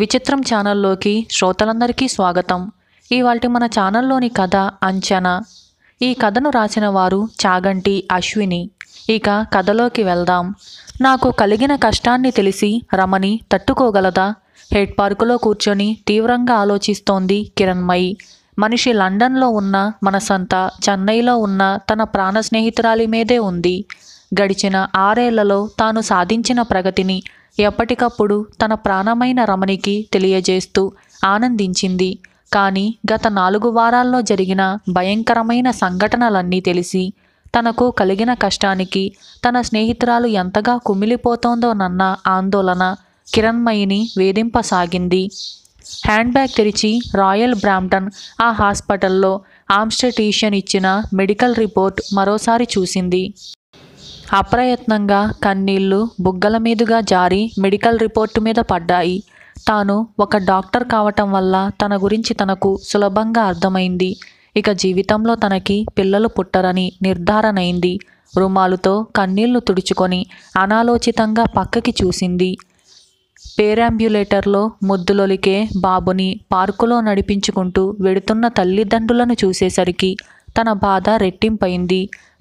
విచిత్రం ఛానల్లోకి శ్రోతలందరికీ స్వాగతం ఇవాళ మన ఛానల్లోని కథ అంచనా ఈ కథను రాసిన వారు చాగంటి అశ్విని ఇక కథలోకి వెళ్దాం నాకు కలిగిన కష్టాన్ని తెలిసి రమణి తట్టుకోగలదా హెడ్ పార్కులో కూర్చొని తీవ్రంగా ఆలోచిస్తోంది కిరణ్మయి మనిషి లండన్లో ఉన్న మనసంతా చెన్నైలో ఉన్న తన ప్రాణ స్నేహితురాలి మీదే ఉంది గడిచిన ఆరేళ్లలో తాను సాధించిన ప్రగతిని ఎప్పటికప్పుడు తన ప్రాణమైన రమణికి తెలియజేస్తూ ఆనందించింది కానీ గత నాలుగు వారాల్లో జరిగిన భయంకరమైన సంఘటనలన్నీ తెలిసి తనకు కలిగిన కష్టానికి తన స్నేహితురాలు ఎంతగా కుమిలిపోతోందోనన్న ఆందోళన కిరణ్మయిని వేధింపసాగింది హ్యాండ్ బ్యాగ్ తెరిచి రాయల్ బ్రాంప్టన్ ఆ హాస్పిటల్లో ఆమ్స్టటీషియన్ ఇచ్చిన మెడికల్ రిపోర్ట్ మరోసారి చూసింది అప్రయత్నంగా కన్నీళ్లు బుగ్గల మీదుగా జారి మెడికల్ రిపోర్టు మీద పడ్డాయి తాను ఒక డాక్టర్ కావటం వల్ల తన గురించి తనకు సులభంగా అర్థమైంది ఇక జీవితంలో తనకి పిల్లలు పుట్టరని నిర్ధారణైంది రుమాలుతో కన్నీళ్లు తుడుచుకొని అనాలోచితంగా పక్కకి చూసింది పేరాంబ్యులేటర్లో ముద్దులొలికే బాబుని పార్కులో నడిపించుకుంటూ వెడుతున్న తల్లిదండ్రులను చూసేసరికి తన బాధ రెట్టింపైంది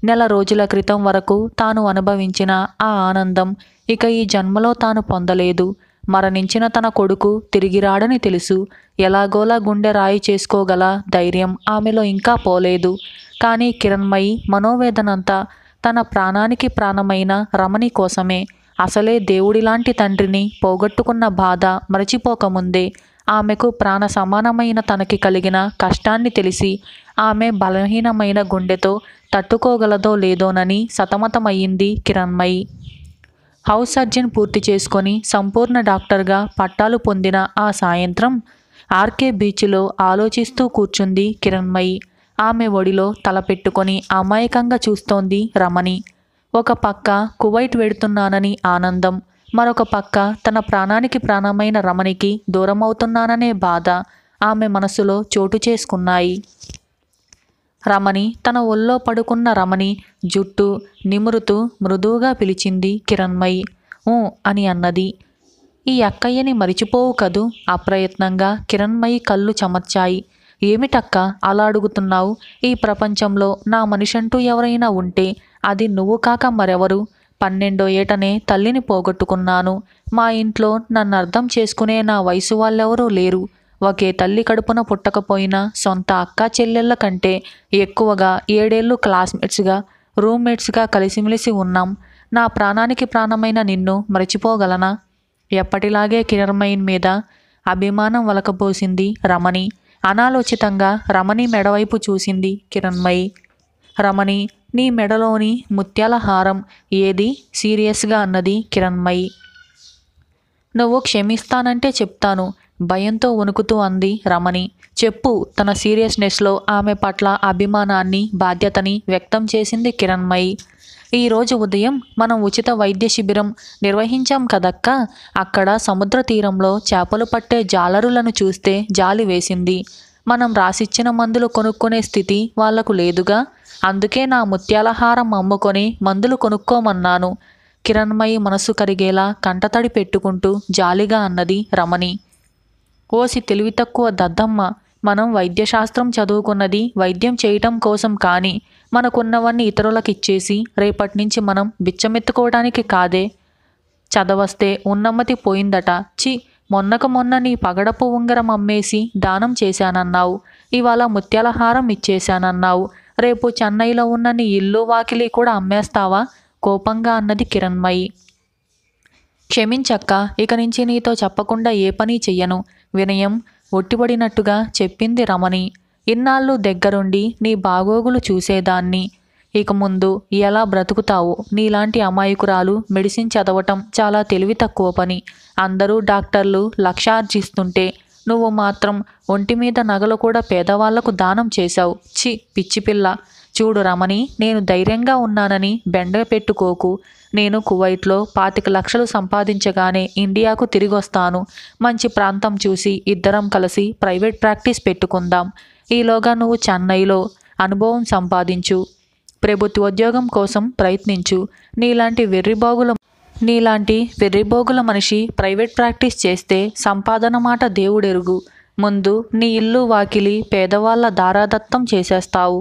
నెల రోజుల క్రితం వరకు తాను అనుభవించిన ఆ ఆనందం ఇక ఈ జన్మలో తాను పొందలేదు మరణించిన తన కొడుకు తిరిగి రాడని తెలుసు ఎలాగోలా గుండె రాయి చేసుకోగల ధైర్యం ఆమెలో ఇంకా పోలేదు కానీ కిరణ్మయి మనోవేదనంతా తన ప్రాణానికి ప్రాణమైన రమణి కోసమే అసలే దేవుడిలాంటి తండ్రిని పోగొట్టుకున్న బాధ మరచిపోకముందే ఆమెకు ప్రాణ సమానమైన తనకి కలిగిన కష్టాన్ని తెలిసి ఆమె బలహీనమైన గుండెతో తట్టుకోగలదో లేదోనని సతమతమయ్యింది కిరణ్మయి హౌస్ సర్జన్ పూర్తి చేసుకొని సంపూర్ణ డాక్టర్గా పట్టాలు పొందిన ఆ సాయంత్రం ఆర్కే బీచ్లో ఆలోచిస్తూ కూర్చుంది కిరణ్మయి ఆమె ఒడిలో తలపెట్టుకొని అమాయకంగా చూస్తోంది రమణి ఒక పక్క కువైట్ వెడుతున్నానని ఆనందం మరొక పక్క తన ప్రాణానికి ప్రాణమైన రమణికి దూరమవుతున్నాననే బాధ ఆమె మనసులో చోటు చేసుకున్నాయి రమణి తన ఒళ్ళో పడుకున్న రమణి జుట్టు నిమురుతూ మృదువుగా పిలిచింది కిరణ్మయి ఊ అని అన్నది ఈ అక్కయ్యని మరిచిపోవు కదూ అప్రయత్నంగా కిరణ్మయి కళ్ళు చమర్చాయి ఏమిటక్క అలా అడుగుతున్నావు ఈ ప్రపంచంలో నా మనిషంటూ ఎవరైనా ఉంటే అది నువ్వు కాక మరెవరు పన్నెండో ఏటనే తల్లిని పోగొట్టుకున్నాను మా ఇంట్లో నన్ను అర్థం చేసుకునే నా వయసు వాళ్ళెవరూ లేరు ఒకే తల్లి కడుపున పుట్టకపోయినా సొంత అక్క చెల్లెళ్ళ కంటే ఎక్కువగా ఏడేళ్ళు క్లాస్మేట్స్గా రూమ్మేట్స్గా కలిసిమెలిసి ఉన్నాం నా ప్రాణానికి ప్రాణమైన నిన్ను మరచిపోగలనా ఎప్పటిలాగే కిరణ్మయిన్ మీద అభిమానం వలకపోసింది రమణి అనాలోచితంగా రమణి మెడవైపు చూసింది కిరణ్మయి రమణి నీ మెడలోని ముత్యాల హారం ఏది సీరియస్గా అన్నది కిరణ్మయి నువ్వు క్షమిస్తానంటే చెప్తాను భయంతో వణుకుతూ అంది రమణి చెప్పు తన సీరియస్నెస్లో ఆమె పట్ల అభిమానాన్ని బాధ్యతని వ్యక్తం చేసింది కిరణ్మయి ఈరోజు ఉదయం మనం ఉచిత వైద్య శిబిరం నిర్వహించాం కదక్క అక్కడ సముద్ర తీరంలో చేపలు పట్టే జాలరులను చూస్తే జాలి వేసింది మనం రాసిచ్చిన మందులు కొనుక్కునే స్థితి వాళ్లకు లేదుగా అందుకే నా ముత్యాలహారం అమ్ముకొని మందులు కొనుక్కోమన్నాను కిరణ్మయి మనసు కరిగేలా కంటతడి పెట్టుకుంటూ జాలిగా అన్నది రమణి ఓసి తెలివి తక్కువ దద్దమ్మ మనం వైద్యశాస్త్రం చదువుకున్నది వైద్యం చేయటం కోసం కానీ మనకున్నవన్నీ ఇతరులకిచ్చేసి రేపటి నుంచి మనం బిచ్చమెత్తుకోవడానికి కాదే చదవస్తే ఉన్నమ్మతి పోయిందట చి మొన్నకు మొన్న నీ పగడపు ఉంగరం అమ్మేసి దానం చేశానన్నావు ఇవాళ ముత్యాలహారం ఇచ్చేశానన్నావు రేపు చెన్నైలో ఉన్న నీ ఇల్లు వాకిలి కూడా అమ్మేస్తావా కోపంగా అన్నది కిరణ్మయి క్షమించక్క ఇక నుంచి నీతో చెప్పకుండా ఏ పని చెయ్యను వినయం ఒట్టిపడినట్టుగా చెప్పింది రమణి ఇన్నాళ్ళు దగ్గరుండి నీ బాగోగులు చూసేదాన్ని ఇక ముందు ఎలా బ్రతుకుతావు నీలాంటి అమాయకురాలు మెడిసిన్ చదవటం చాలా తెలివి తక్కువ పని అందరూ డాక్టర్లు లక్షార్జిస్తుంటే నువ్వు మాత్రం ఒంటి మీద నగలు కూడా పేదవాళ్లకు దానం చేశావు చి పిచ్చిపిల్ల చూడు రమణి నేను ధైర్యంగా ఉన్నానని బెండ పెట్టుకోకు నేను కువైట్లో పాతిక లక్షలు సంపాదించగానే ఇండియాకు తిరిగొస్తాను మంచి ప్రాంతం చూసి ఇద్దరం కలిసి ప్రైవేట్ ప్రాక్టీస్ పెట్టుకుందాం ఈలోగా నువ్వు చెన్నైలో అనుభవం సంపాదించు ప్రభుత్వ ఉద్యోగం కోసం ప్రయత్నించు నీలాంటి వెర్రిబాగుల నీలాంటి వెర్రిబోగుల మనిషి ప్రైవేట్ ప్రాక్టీస్ చేస్తే సంపాదన మాట దేవుడెరుగు ముందు నీ ఇల్లు వాకిలి పేదవాళ్ళ దారాదత్తం చేసేస్తావు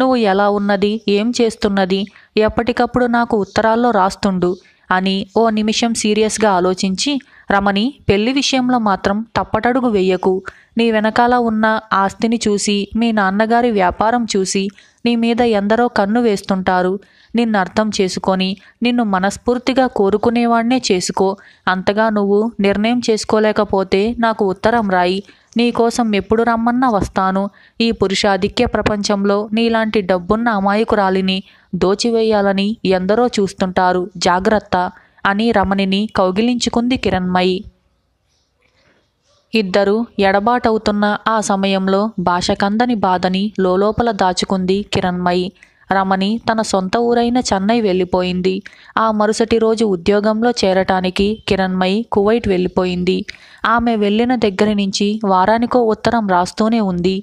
నువ్వు ఎలా ఉన్నది ఏం చేస్తున్నది ఎప్పటికప్పుడు నాకు ఉత్తరాల్లో రాస్తుండు అని ఓ నిమిషం సీరియస్గా ఆలోచించి రమణి పెళ్లి విషయంలో మాత్రం తప్పటడుగు వెయ్యకు నీ వెనకాల ఉన్న ఆస్తిని చూసి మీ నాన్నగారి వ్యాపారం చూసి నీ మీద ఎందరో కన్ను వేస్తుంటారు నిన్ను అర్థం చేసుకొని నిన్ను మనస్ఫూర్తిగా కోరుకునేవాణ్ణే చేసుకో అంతగా నువ్వు నిర్ణయం చేసుకోలేకపోతే నాకు ఉత్తరం రాయి నీకోసం ఎప్పుడు రమ్మన్నా వస్తాను ఈ పురుషాధిక్య ప్రపంచంలో నీలాంటి డబ్బున్న అమాయకురాలిని దోచివేయాలని ఎందరో చూస్తుంటారు జాగ్రత్త అని రమణిని కౌగిలించుకుంది కిరణ్మయి ఇద్దరు ఎడబాటవుతున్న ఆ సమయంలో భాషకందని బాధని లోలోపల దాచుకుంది కిరణ్మయి రమణి తన సొంత ఊరైన చెన్నై వెళ్ళిపోయింది ఆ మరుసటి రోజు ఉద్యోగంలో చేరటానికి కిరణ్మయి కువైట్ వెళ్ళిపోయింది ఆమె వెళ్ళిన దగ్గర నుంచి వారానికో ఉత్తరం రాస్తూనే ఉంది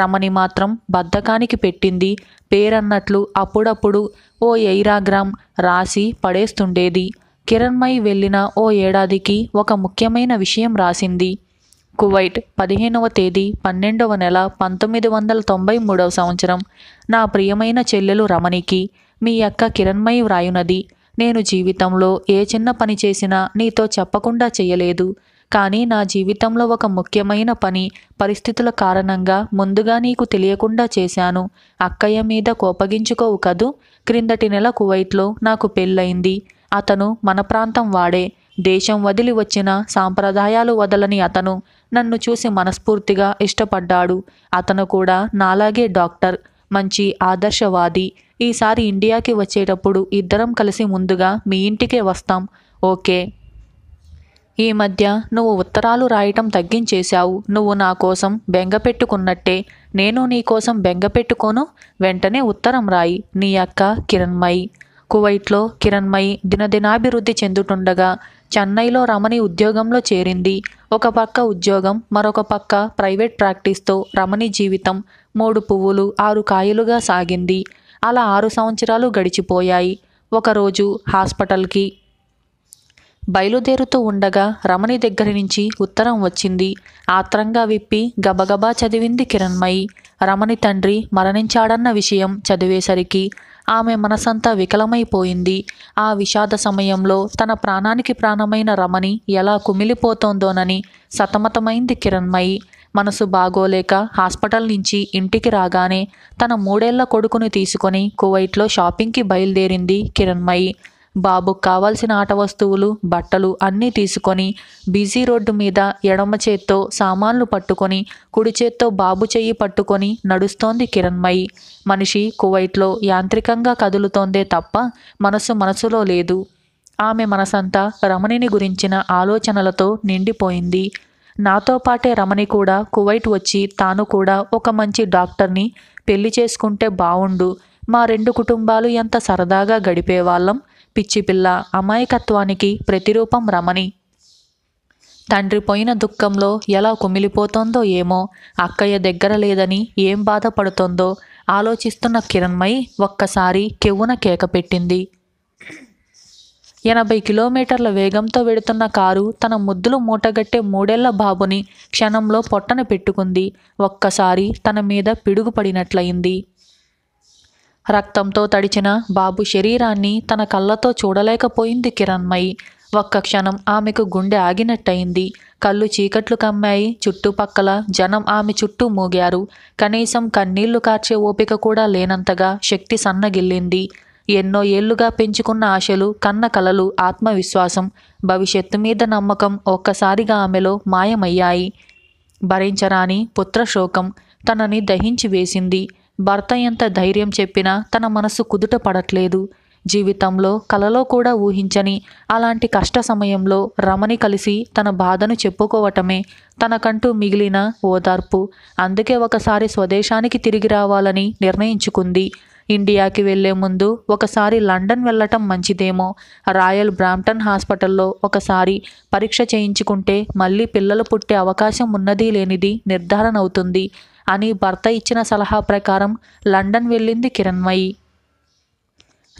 రమణి మాత్రం బద్ధకానికి పెట్టింది పేరన్నట్లు అప్పుడప్పుడు ఓ ఎయిరాగ్రామ్ రాసి పడేస్తుండేది కిరణ్మయి వెళ్ళిన ఓ ఏడాదికి ఒక ముఖ్యమైన విషయం రాసింది కువైట్ పదిహేనవ తేదీ పన్నెండవ నెల పంతొమ్మిది వందల తొంభై మూడవ సంవత్సరం నా ప్రియమైన చెల్లెలు రమణికి మీ అక్క కిరణ్మయి వ్రాయునది నేను జీవితంలో ఏ చిన్న పని చేసినా నీతో చెప్పకుండా చేయలేదు కానీ నా జీవితంలో ఒక ముఖ్యమైన పని పరిస్థితుల కారణంగా ముందుగా నీకు తెలియకుండా చేశాను అక్కయ్య మీద కోపగించుకోవు కదూ క్రిందటి నెల కువైట్లో నాకు పెళ్ళయింది అతను మన ప్రాంతం వాడే దేశం వదిలి వచ్చిన సాంప్రదాయాలు వదలని అతను నన్ను చూసి మనస్ఫూర్తిగా ఇష్టపడ్డాడు అతను కూడా నాలాగే డాక్టర్ మంచి ఆదర్శవాది ఈసారి ఇండియాకి వచ్చేటప్పుడు ఇద్దరం కలిసి ముందుగా మీ ఇంటికే వస్తాం ఓకే ఈ మధ్య నువ్వు ఉత్తరాలు రాయటం తగ్గించేశావు నువ్వు నా కోసం బెంగ పెట్టుకున్నట్టే నేను నీ కోసం బెంగ పెట్టుకోను వెంటనే ఉత్తరం రాయి నీ అక్క కిరణ్మయి కువైట్లో కిరణ్మయి దినదినాభివృద్ధి చెందుతుండగా చెన్నైలో రమణి ఉద్యోగంలో చేరింది ఒక పక్క ఉద్యోగం మరొక పక్క ప్రైవేట్ ప్రాక్టీస్తో రమణి జీవితం మూడు పువ్వులు ఆరు కాయలుగా సాగింది అలా ఆరు సంవత్సరాలు గడిచిపోయాయి ఒకరోజు హాస్పిటల్కి బయలుదేరుతూ ఉండగా రమణి దగ్గర నుంచి ఉత్తరం వచ్చింది ఆత్రంగా విప్పి గబగబా చదివింది కిరణ్మయి రమణి తండ్రి మరణించాడన్న విషయం చదివేసరికి ఆమె మనసంతా వికలమైపోయింది ఆ విషాద సమయంలో తన ప్రాణానికి ప్రాణమైన రమణి ఎలా కుమిలిపోతోందోనని సతమతమైంది కిరణ్మయి మనసు బాగోలేక హాస్పిటల్ నుంచి ఇంటికి రాగానే తన మూడేళ్ల కొడుకుని తీసుకొని కువైట్లో షాపింగ్కి బయలుదేరింది కిరణ్మయి బాబుకు కావాల్సిన ఆట వస్తువులు బట్టలు అన్నీ తీసుకొని బిజీ రోడ్డు మీద ఎడమ చేత్తో సామాన్లు పట్టుకొని కుడి చేత్తో బాబు చెయ్యి పట్టుకొని నడుస్తోంది కిరణ్మయి మనిషి కువైట్లో యాంత్రికంగా కదులుతోందే తప్ప మనసు మనసులో లేదు ఆమె మనసంతా రమణిని గురించిన ఆలోచనలతో నిండిపోయింది నాతో పాటే రమణి కూడా కువైట్ వచ్చి తాను కూడా ఒక మంచి డాక్టర్ని పెళ్లి చేసుకుంటే బావుండు మా రెండు కుటుంబాలు ఎంత సరదాగా గడిపేవాళ్ళం పిచ్చి పిల్ల అమాయకత్వానికి ప్రతిరూపం రమణి తండ్రి పోయిన దుఃఖంలో ఎలా కుమిలిపోతోందో ఏమో అక్కయ్య దగ్గర లేదని ఏం బాధపడుతోందో ఆలోచిస్తున్న కిరణ్మై ఒక్కసారి కెవ్వున కేక పెట్టింది ఎనభై కిలోమీటర్ల వేగంతో వెడుతున్న కారు తన ముద్దులు మూటగట్టే మూడేళ్ల బాబుని క్షణంలో పొట్టన పెట్టుకుంది ఒక్కసారి తన మీద పిడుగుపడినట్లయింది రక్తంతో తడిచిన బాబు శరీరాన్ని తన కళ్ళతో చూడలేకపోయింది కిరణ్మయి ఒక్క క్షణం ఆమెకు గుండె ఆగినట్టయింది కళ్ళు చీకట్లు కమ్మాయి చుట్టుపక్కల జనం ఆమె చుట్టూ మూగారు కనీసం కన్నీళ్లు కార్చే ఓపిక కూడా లేనంతగా శక్తి సన్నగిల్లింది ఎన్నో ఏళ్లుగా పెంచుకున్న ఆశలు కన్న కలలు ఆత్మవిశ్వాసం భవిష్యత్తు మీద నమ్మకం ఒక్కసారిగా ఆమెలో మాయమయ్యాయి భరించరాని పుత్రశోకం తనని దహించి వేసింది భర్త ఎంత ధైర్యం చెప్పినా తన మనసు కుదుట పడట్లేదు జీవితంలో కలలో కూడా ఊహించని అలాంటి కష్ట సమయంలో రమణి కలిసి తన బాధను చెప్పుకోవటమే తనకంటూ మిగిలిన ఓదార్పు అందుకే ఒకసారి స్వదేశానికి తిరిగి రావాలని నిర్ణయించుకుంది ఇండియాకి వెళ్లే ముందు ఒకసారి లండన్ వెళ్ళటం మంచిదేమో రాయల్ బ్రాంప్టన్ హాస్పిటల్లో ఒకసారి పరీక్ష చేయించుకుంటే మళ్ళీ పిల్లలు పుట్టే అవకాశం ఉన్నది లేనిది నిర్ధారణ అవుతుంది అని భర్త ఇచ్చిన సలహా ప్రకారం లండన్ వెళ్ళింది కిరణ్మయి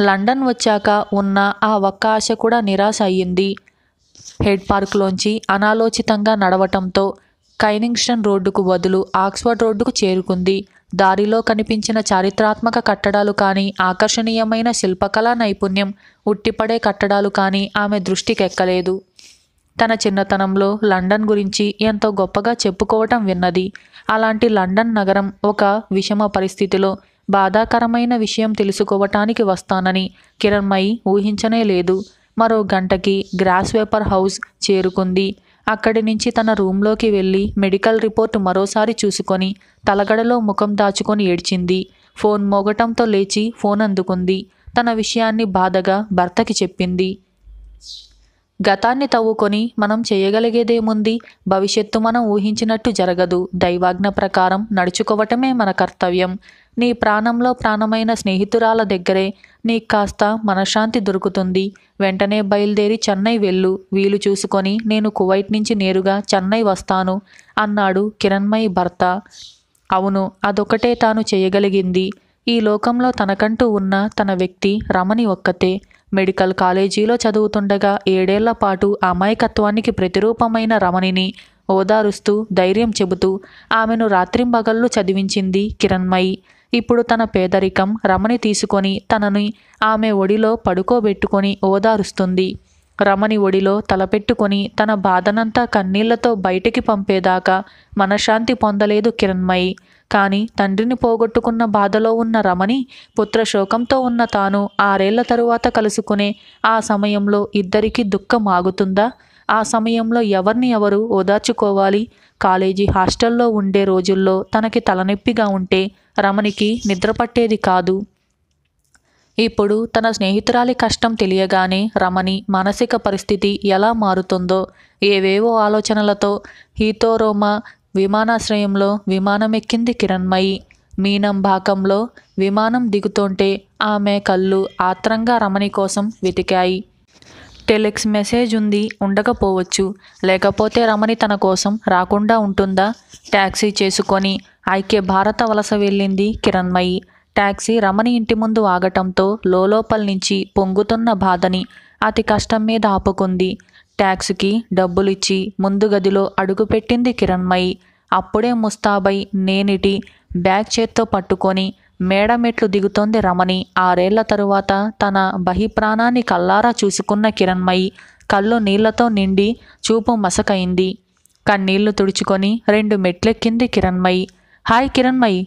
లండన్ వచ్చాక ఉన్న ఆ ఒక్క ఆశ కూడా నిరాశ అయ్యింది హెడ్ పార్క్లోంచి అనాలోచితంగా నడవటంతో కైనింగ్స్టన్ రోడ్డుకు బదులు ఆక్స్ఫర్డ్ రోడ్డుకు చేరుకుంది దారిలో కనిపించిన చారిత్రాత్మక కట్టడాలు కానీ ఆకర్షణీయమైన శిల్పకళా నైపుణ్యం ఉట్టిపడే కట్టడాలు కానీ ఆమె దృష్టికెక్కలేదు తన చిన్నతనంలో లండన్ గురించి ఎంతో గొప్పగా చెప్పుకోవటం విన్నది అలాంటి లండన్ నగరం ఒక విషమ పరిస్థితిలో బాధాకరమైన విషయం తెలుసుకోవటానికి వస్తానని కిరణ్మయి ఊహించనే లేదు మరో గంటకి గ్రాస్ వేపర్ హౌస్ చేరుకుంది అక్కడి నుంచి తన రూంలోకి వెళ్ళి మెడికల్ రిపోర్ట్ మరోసారి చూసుకొని తలగడలో ముఖం దాచుకొని ఏడ్చింది ఫోన్ మోగటంతో లేచి ఫోన్ అందుకుంది తన విషయాన్ని బాధగా భర్తకి చెప్పింది గతాన్ని తవ్వుకొని మనం చేయగలిగేదేముంది భవిష్యత్తు మనం ఊహించినట్టు జరగదు దైవాజ్ఞ ప్రకారం నడుచుకోవటమే మన కర్తవ్యం నీ ప్రాణంలో ప్రాణమైన స్నేహితురాల దగ్గరే నీకు కాస్త మనశ్శాంతి దొరుకుతుంది వెంటనే బయలుదేరి చెన్నై వెళ్ళు వీలు చూసుకొని నేను కువైట్ నుంచి నేరుగా చెన్నై వస్తాను అన్నాడు కిరణ్మయ్ భర్త అవును అదొకటే తాను చేయగలిగింది ఈ లోకంలో తనకంటూ ఉన్న తన వ్యక్తి రమణి ఒక్కతే మెడికల్ కాలేజీలో చదువుతుండగా ఏడేళ్ల పాటు అమాయకత్వానికి ప్రతిరూపమైన రమణిని ఓదారుస్తూ ధైర్యం చెబుతూ ఆమెను రాత్రింబగళ్ళు చదివించింది కిరణ్మయి ఇప్పుడు తన పేదరికం రమణి తీసుకొని తనని ఆమె ఒడిలో పడుకోబెట్టుకొని ఓదారుస్తుంది రమణి ఒడిలో తలపెట్టుకొని తన బాధనంతా కన్నీళ్లతో బయటికి పంపేదాకా మనశ్శాంతి పొందలేదు కిరణ్మయి కానీ తండ్రిని పోగొట్టుకున్న బాధలో ఉన్న రమణి పుత్రశోకంతో ఉన్న తాను ఆరేళ్ల తరువాత కలుసుకునే ఆ సమయంలో ఇద్దరికీ దుఃఖం ఆగుతుందా ఆ సమయంలో ఎవరిని ఎవరు ఓదార్చుకోవాలి కాలేజీ హాస్టల్లో ఉండే రోజుల్లో తనకి తలనొప్పిగా ఉంటే రమణికి నిద్రపట్టేది కాదు ఇప్పుడు తన స్నేహితురాలి కష్టం తెలియగానే రమణి మానసిక పరిస్థితి ఎలా మారుతుందో ఏవేవో ఆలోచనలతో హీతోరోమా విమానాశ్రయంలో విమానం ఎక్కింది కిరణ్మయి మీనం భాగంలో విమానం దిగుతుంటే ఆమె కళ్ళు ఆత్రంగా రమణి కోసం వెతికాయి టెలెక్స్ మెసేజ్ ఉంది ఉండకపోవచ్చు లేకపోతే రమణి తన కోసం రాకుండా ఉంటుందా ట్యాక్సీ చేసుకొని ఐక్య భారత వలస వెళ్ళింది కిరణ్మయి ట్యాక్సీ రమణి ఇంటి ముందు ఆగటంతో లోపల నుంచి పొంగుతున్న బాధని అతి కష్టం మీద ఆపుకుంది ట్యాక్సీకి డబ్బులిచ్చి ముందు గదిలో అడుగుపెట్టింది కిరణ్మయి అప్పుడే ముస్తాబై నేనిటి బ్యాగ్ చేత్తో పట్టుకొని మేడమెట్లు దిగుతోంది రమణి ఆరేళ్ల తరువాత తన బహిప్రాణాన్ని కల్లారా చూసుకున్న కిరణ్మయి కళ్ళు నీళ్లతో నిండి చూపు మసకైంది కన్నీళ్లు తుడుచుకొని రెండు మెట్లెక్కింది కిరణ్మయి హాయ్ కిరణ్మయి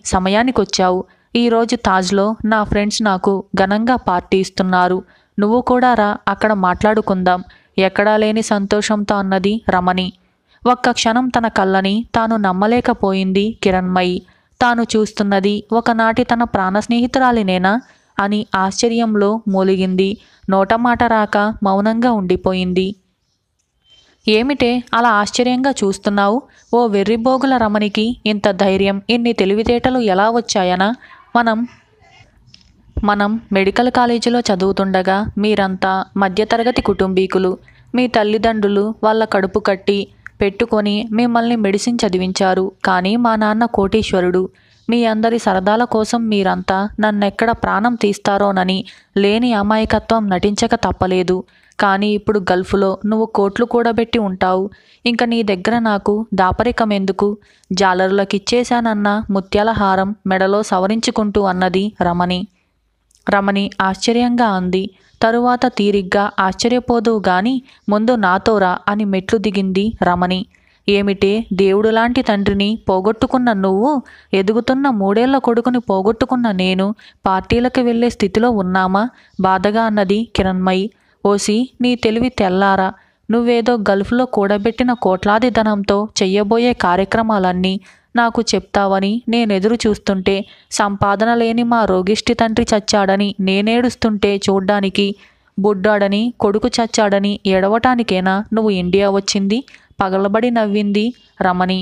వచ్చావు ఈరోజు తాజ్లో నా ఫ్రెండ్స్ నాకు ఘనంగా పార్టీ ఇస్తున్నారు నువ్వు కూడా రా అక్కడ మాట్లాడుకుందాం ఎక్కడా లేని సంతోషంతో అన్నది రమణి ఒక్క క్షణం తన కళ్ళని తాను నమ్మలేకపోయింది కిరణ్మయి తాను చూస్తున్నది ఒకనాటి తన ప్రాణ స్నేహితురాలినేనా అని ఆశ్చర్యంలో మూలిగింది నోటమాట రాక మౌనంగా ఉండిపోయింది ఏమిటే అలా ఆశ్చర్యంగా చూస్తున్నావు ఓ వెర్రిబోగుల రమణికి ఇంత ధైర్యం ఇన్ని తెలివితేటలు ఎలా వచ్చాయనా మనం మనం మెడికల్ కాలేజీలో చదువుతుండగా మీరంతా మధ్యతరగతి కుటుంబీకులు మీ తల్లిదండ్రులు వాళ్ళ కడుపు కట్టి పెట్టుకొని మిమ్మల్ని మెడిసిన్ చదివించారు కానీ మా నాన్న కోటీశ్వరుడు మీ అందరి సరదాల కోసం మీరంతా నన్నెక్కడ ప్రాణం తీస్తారోనని లేని అమాయకత్వం నటించక తప్పలేదు కానీ ఇప్పుడు గల్ఫ్లో నువ్వు కోట్లు కూడబెట్టి ఉంటావు ఇంకా నీ దగ్గర నాకు దాపరికం ఎందుకు జాలరులకిచ్చేశానన్న ముత్యాల హారం మెడలో సవరించుకుంటూ అన్నది రమణి రమణి ఆశ్చర్యంగా అంది తరువాత తీరిగ్గా ఆశ్చర్యపోదువు గాని ముందు నాతోరా అని మెట్లు దిగింది రమణి ఏమిటే దేవుడులాంటి తండ్రిని పోగొట్టుకున్న నువ్వు ఎదుగుతున్న మూడేళ్ల కొడుకుని పోగొట్టుకున్న నేను పార్టీలకు వెళ్లే స్థితిలో ఉన్నామా బాధగా అన్నది కిరణ్మయి ఓసి నీ తెలివి తెల్లారా నువ్వేదో గల్ఫ్లో కూడబెట్టిన కోట్లాది ధనంతో చెయ్యబోయే కార్యక్రమాలన్నీ నాకు చెప్తావని నేనెదురు చూస్తుంటే సంపాదన లేని మా రోగిష్టి తండ్రి చచ్చాడని నేనేడుస్తుంటే చూడ్డానికి బుడ్డాడని కొడుకు చచ్చాడని ఏడవటానికేనా నువ్వు ఇండియా వచ్చింది పగలబడి నవ్వింది Ramani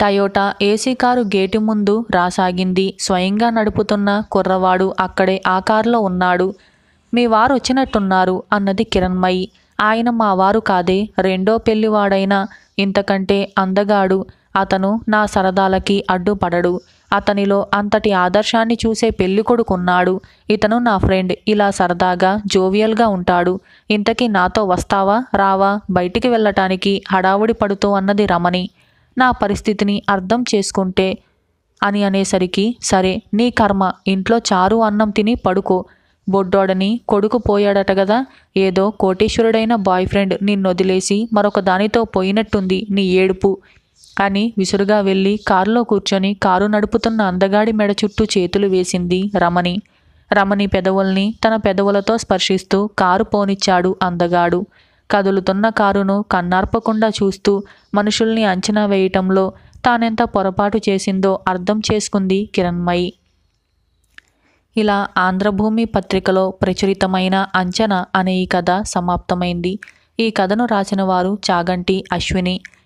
Toyota AC car gate ముందు రాసాగింది స్వయంగా నడుపుతున్న కుర్రవాడు అక్కడే ఆ కారులో ఉన్నాడు మీ వారు వచ్చినట్టున్నారు అన్నది కిరణ్మయి ఆయన మా వారు కాదే రెండో పెళ్లివాడైన ఇంతకంటే అందగాడు అతను నా సరదాలకి అడ్డుపడడు అతనిలో అంతటి ఆదర్శాన్ని చూసే పెళ్ళికొడుకున్నాడు ఇతను నా ఫ్రెండ్ ఇలా సరదాగా జోవియల్గా ఉంటాడు ఇంతకీ నాతో వస్తావా రావా బయటికి వెళ్ళటానికి హడావుడి పడుతూ అన్నది రమణి నా పరిస్థితిని అర్థం చేసుకుంటే అని అనేసరికి సరే నీ కర్మ ఇంట్లో చారు అన్నం తిని పడుకో బొడ్డోడని కొడుకు పోయాడట కదా ఏదో కోటేశ్వరుడైన బాయ్ ఫ్రెండ్ నిన్నొదిలేసి మరొక దానితో పోయినట్టుంది నీ ఏడుపు అని విసురుగా వెళ్ళి కారులో కూర్చొని కారు నడుపుతున్న అందగాడి మెడ చుట్టూ చేతులు వేసింది రమణి రమణి పెదవుల్ని తన పెదవులతో స్పర్శిస్తూ కారు పోనిచ్చాడు అందగాడు కదులుతున్న కారును కన్నార్పకుండా చూస్తూ మనుషుల్ని అంచనా వేయటంలో తానెంత పొరపాటు చేసిందో అర్థం చేసుకుంది కిరణ్మయి ఇలా ఆంధ్రభూమి పత్రికలో ప్రచురితమైన అంచనా అనే ఈ కథ సమాప్తమైంది ఈ కథను రాసిన వారు చాగంటి అశ్విని